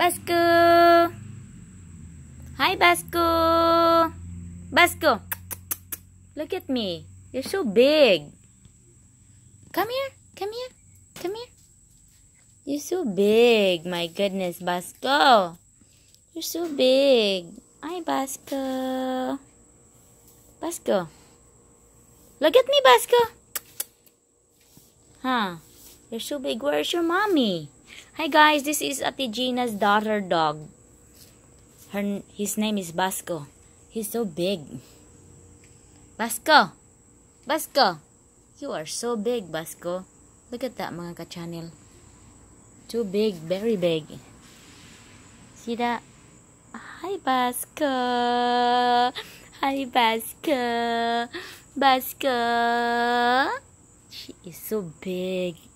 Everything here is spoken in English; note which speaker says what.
Speaker 1: Basco. Hi, Basco. Basco. Look at me. You're so big. Come here. Come here. Come here. You're so big. My goodness, Basco. You're so big. Hi, Basco. Basco. Look at me, Basco. Huh. You're so big. Where's your mommy? Hi guys, this is Ate Gina's daughter dog. Her, his name is Basco. He's so big. Basco! Basco! You are so big, Basco. Look at that, mga ka-channel. Too big, very big. See that?
Speaker 2: Hi, Basco! Hi, Basco! Basco! She is so big.